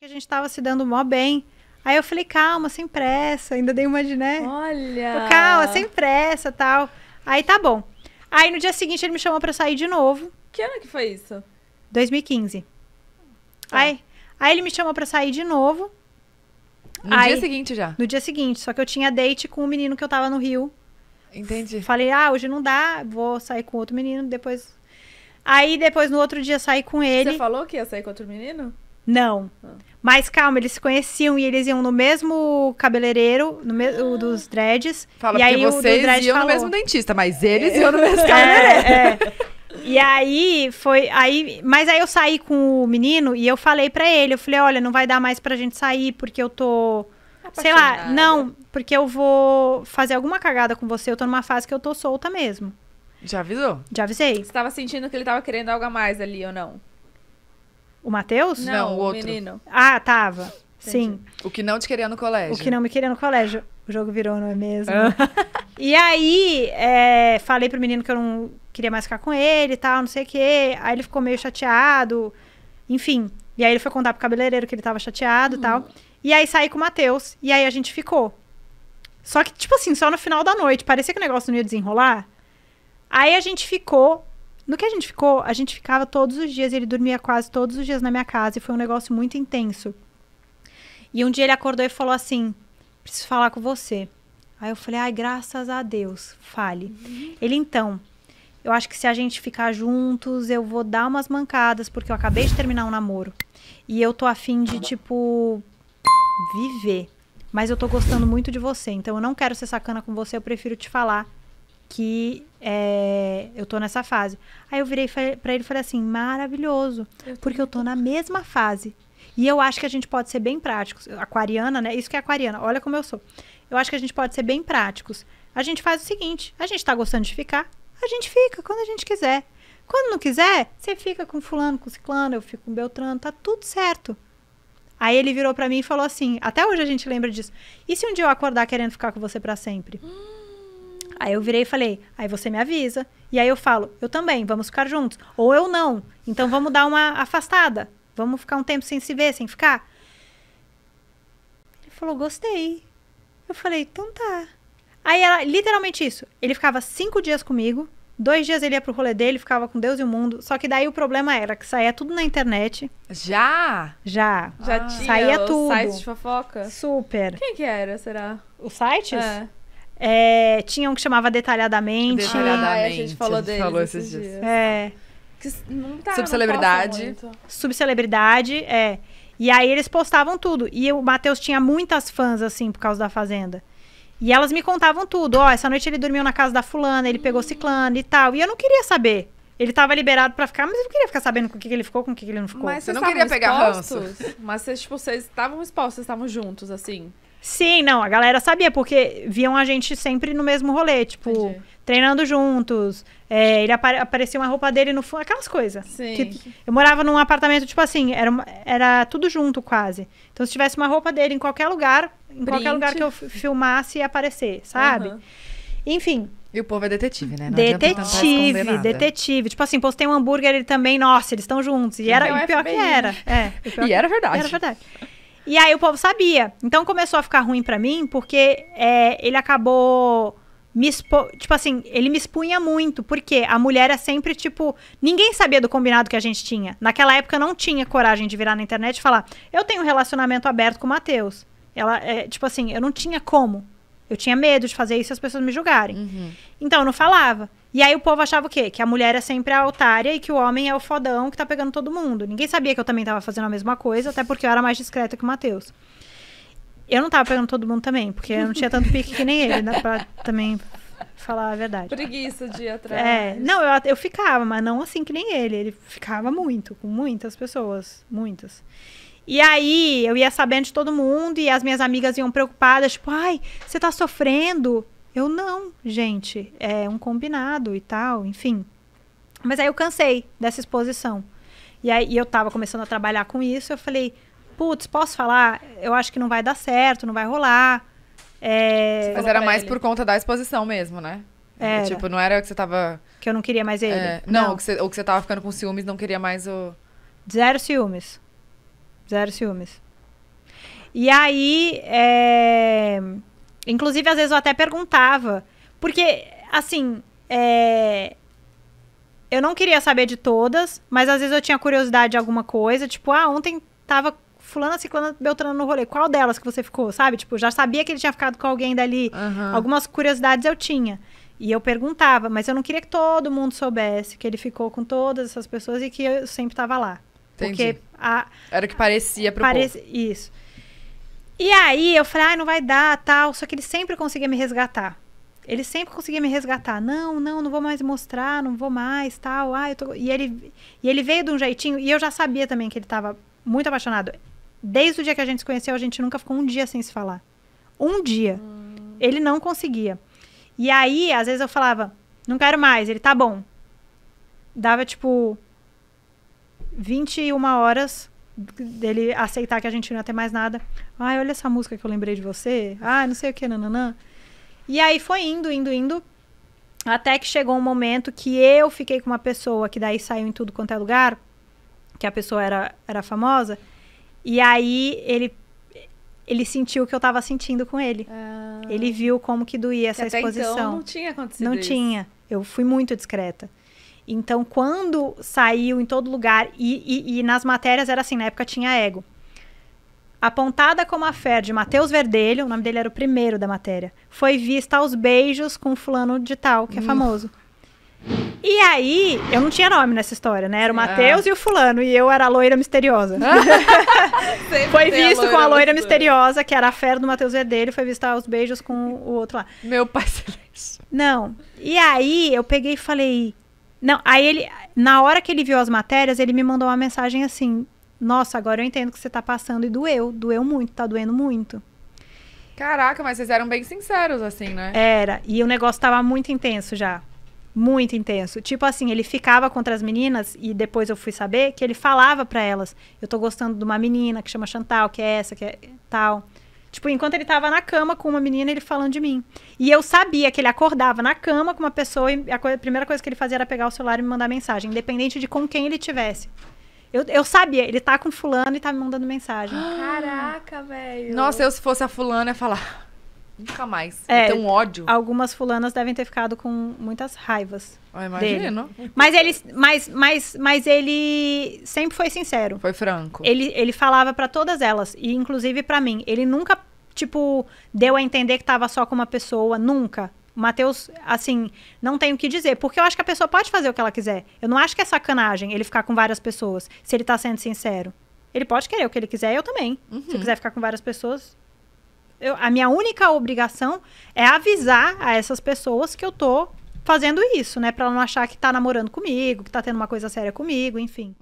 que a gente estava se dando mó bem. Aí eu falei, calma, sem pressa. Ainda dei uma de, né? Olha! Calma, sem pressa tal. Aí tá bom. Aí no dia seguinte ele me chamou pra sair de novo. Que ano que foi isso? 2015. Ah. Tá. Aí, aí ele me chamou pra sair de novo. No aí, dia seguinte já? No dia seguinte. Só que eu tinha date com o um menino que eu tava no Rio. Entendi. Falei, ah, hoje não dá, vou sair com outro menino, depois... Aí depois no outro dia saí com ele. Você falou que ia sair com outro menino? Não. Mas calma, eles se conheciam e eles iam no mesmo cabeleireiro, no dos dreads. Fala, e aí vocês o iam falou. no mesmo dentista, mas eles é. iam no mesmo é, cabeleireiro. É, é. E aí foi. aí Mas aí eu saí com o menino e eu falei para ele, eu falei, olha, não vai dar mais pra gente sair, porque eu tô. Apaixonada. Sei lá, não, porque eu vou fazer alguma cagada com você, eu tô numa fase que eu tô solta mesmo. Já avisou? Já avisei. Você tava sentindo que ele tava querendo algo a mais ali ou não? O Matheus? Não, Não, o outro. menino. Ah, tava. Sim. O que não te queria no colégio. O que não me queria no colégio. O jogo virou, não é mesmo? Ah. e aí, é, falei pro menino que eu não queria mais ficar com ele e tal, não sei o quê. Aí ele ficou meio chateado. Enfim. E aí ele foi contar pro cabeleireiro que ele tava chateado e hum. tal. E aí saí com o Matheus. E aí a gente ficou. Só que, tipo assim, só no final da noite. Parecia que o negócio não ia desenrolar. Aí a gente ficou no que a gente ficou, a gente ficava todos os dias, ele dormia quase todos os dias na minha casa e foi um negócio muito intenso. E um dia ele acordou e falou assim: preciso falar com você. Aí eu falei: ai, graças a Deus, fale. Uhum. Ele então. Eu acho que se a gente ficar juntos, eu vou dar umas mancadas, porque eu acabei de terminar um namoro. E eu tô afim de, tipo, viver. Mas eu tô gostando muito de você. Então eu não quero ser sacana com você, eu prefiro te falar que é, eu tô nessa fase. Aí eu virei para ele e falei assim: maravilhoso, porque eu tô na mesma fase. E eu acho que a gente pode ser bem práticos. Aquariana, né? Isso que é aquariana, olha como eu sou. Eu acho que a gente pode ser bem práticos. A gente faz o seguinte: a gente tá gostando de ficar, a gente fica quando a gente quiser. Quando não quiser, você fica com fulano, com ciclano, eu fico com beltrano, tá tudo certo. Aí ele virou para mim e falou assim: até hoje a gente lembra disso. E se um dia eu acordar querendo ficar com você para sempre? Hum. Aí eu virei e falei, aí você me avisa. E aí eu falo, eu também, vamos ficar juntos. Ou eu não. Então vamos dar uma afastada. Vamos ficar um tempo sem se ver, sem ficar. Ele falou, gostei. Eu falei, então tá. Aí ela, literalmente isso. Ele ficava cinco dias comigo. Dois dias ele ia pro rolê dele, ficava com Deus e o mundo. Só que daí o problema era que saía tudo na internet. Já? Já. Já ah, tinha saía tudo. site de fofoca? Super. Quem que era, será? Os sites? É. É, tinha um que chamava Detalhadamente. Detalhadamente. Ah, a gente falou dele. falou esses dias. dias. É. Tá, Subcelebridade. Subcelebridade, é. E aí eles postavam tudo. E o Matheus tinha muitas fãs, assim, por causa da Fazenda. E elas me contavam tudo. Ó, oh, essa noite ele dormiu na casa da fulana, ele pegou hum. ciclano e tal. E eu não queria saber. Ele tava liberado para ficar, mas eu não queria ficar sabendo com o que, que ele ficou, com o que, que ele não ficou. Mas você não queria pegar ranço. Mas vocês, tipo, vocês estavam expostos, vocês estavam juntos, assim. Sim, não, a galera sabia, porque viam a gente sempre no mesmo rolê, tipo, Entendi. treinando juntos. É, ele apare aparecia uma roupa dele no fundo, aquelas coisas. eu morava num apartamento, tipo assim, era, era tudo junto quase. Então, se tivesse uma roupa dele em qualquer lugar, em Print. qualquer lugar que eu filmasse, ia aparecer, sabe? Uhum. Enfim. E o povo é detetive, né? Não detetive, detetive. Tipo assim, postei um hambúrguer, ele também, nossa, eles estão juntos. E, era, o então pior FBI. que era. É, pior é. e era verdade. Era verdade. E aí o povo sabia. Então começou a ficar ruim para mim, porque é, ele acabou me expo... Tipo assim, ele me expunha muito, porque a mulher é sempre, tipo, ninguém sabia do combinado que a gente tinha. Naquela época eu não tinha coragem de virar na internet e falar, eu tenho um relacionamento aberto com o Matheus. Ela, é, tipo assim, eu não tinha como. Eu tinha medo de fazer isso e as pessoas me julgarem. Uhum. Então eu não falava. E aí o povo achava o quê? Que a mulher é sempre a otária e que o homem é o fodão que tá pegando todo mundo. Ninguém sabia que eu também tava fazendo a mesma coisa, até porque eu era mais discreta que o Matheus. Eu não tava pegando todo mundo também, porque eu não tinha tanto pique que nem ele, né? Pra também falar a verdade. Preguiça de atrás. É, não, eu, eu ficava, mas não assim que nem ele. Ele ficava muito, com muitas pessoas, muitas. E aí eu ia sabendo de todo mundo e as minhas amigas iam preocupadas, tipo, ai, você tá sofrendo? Eu não, gente, é um combinado e tal, enfim. Mas aí eu cansei dessa exposição. E aí e eu tava começando a trabalhar com isso, eu falei, putz, posso falar? Eu acho que não vai dar certo, não vai rolar. É... Mas era mais por conta da exposição mesmo, né? É. Tipo, não era que você tava. Que eu não queria mais ele. É... Não, não. Ou, que você, ou que você tava ficando com ciúmes não queria mais o. Zero ciúmes. Zero ciúmes. E aí, é... inclusive, às vezes eu até perguntava, porque, assim, é... eu não queria saber de todas, mas às vezes eu tinha curiosidade de alguma coisa, tipo, ah, ontem tava fulana, ciclana, beltrana no rolê, qual delas que você ficou, sabe? Tipo, já sabia que ele tinha ficado com alguém dali, uhum. algumas curiosidades eu tinha. E eu perguntava, mas eu não queria que todo mundo soubesse que ele ficou com todas essas pessoas e que eu sempre tava lá. Entendi. Porque a, Era o que parecia pro parece, povo. Isso. E aí eu falei, ah, não vai dar, tal. Só que ele sempre conseguia me resgatar. Ele sempre conseguia me resgatar. Não, não, não vou mais mostrar, não vou mais, tal. Ah, eu tô... e, ele, e ele veio de um jeitinho, e eu já sabia também que ele estava muito apaixonado. Desde o dia que a gente se conheceu, a gente nunca ficou um dia sem se falar. Um dia. Hum. Ele não conseguia. E aí, às vezes eu falava, não quero mais. Ele, tá bom. Dava, tipo, 21 horas dele aceitar que a gente não ia ter mais nada. Ai, olha essa música que eu lembrei de você. Ah, não sei o que, nananã. E aí foi indo, indo, indo. Até que chegou um momento que eu fiquei com uma pessoa que daí saiu em tudo quanto é lugar, que a pessoa era, era famosa. E aí ele ele sentiu o que eu tava sentindo com ele. Ah, ele viu como que doía essa até então exposição. Então não tinha acontecido. Não isso. tinha. Eu fui muito discreta. Então, quando saiu em todo lugar, e, e, e nas matérias era assim, na época tinha ego. Apontada como a fé de Matheus Verdelho, o nome dele era o primeiro da matéria, foi vista aos beijos com fulano de tal, que é hum. famoso. E aí, eu não tinha nome nessa história, né? Era o Matheus ah. e o fulano, e eu era a loira misteriosa. foi visto a com a loira misteriosa, que era a fé do Matheus Verdelho, foi vista aos beijos com o outro lá. Meu pai Não. E aí, eu peguei e falei, não, aí ele, na hora que ele viu as matérias, ele me mandou uma mensagem assim: Nossa, agora eu entendo o que você tá passando e doeu, doeu muito, tá doendo muito. Caraca, mas vocês eram bem sinceros, assim, né? Era, e o negócio tava muito intenso já. Muito intenso. Tipo assim, ele ficava contra as meninas e depois eu fui saber que ele falava para elas: Eu tô gostando de uma menina que chama Chantal, que é essa, que é tal. Tipo, enquanto ele tava na cama com uma menina, ele falando de mim. E eu sabia que ele acordava na cama com uma pessoa e a, co a primeira coisa que ele fazia era pegar o celular e me mandar mensagem, independente de com quem ele tivesse. Eu, eu sabia, ele tá com fulano e tá me mandando mensagem. Caraca, velho. Nossa, eu se fosse a fulana ia falar. Nunca mais. É, tem um ódio. Algumas fulanas devem ter ficado com muitas raivas. Ah, eu imagino. Dele. Mas ele, mas, mas, mas ele sempre foi sincero. Foi franco. Ele, ele falava para todas elas, e inclusive para mim. Ele nunca, tipo, deu a entender que tava só com uma pessoa, nunca. Matheus, assim, não tem o que dizer. Porque eu acho que a pessoa pode fazer o que ela quiser. Eu não acho que é sacanagem ele ficar com várias pessoas, se ele tá sendo sincero. Ele pode querer o que ele quiser, eu também. Uhum. Se quiser ficar com várias pessoas, eu, a minha única obrigação é avisar a essas pessoas que eu tô fazendo isso, né? Pra não achar que tá namorando comigo, que tá tendo uma coisa séria comigo, enfim.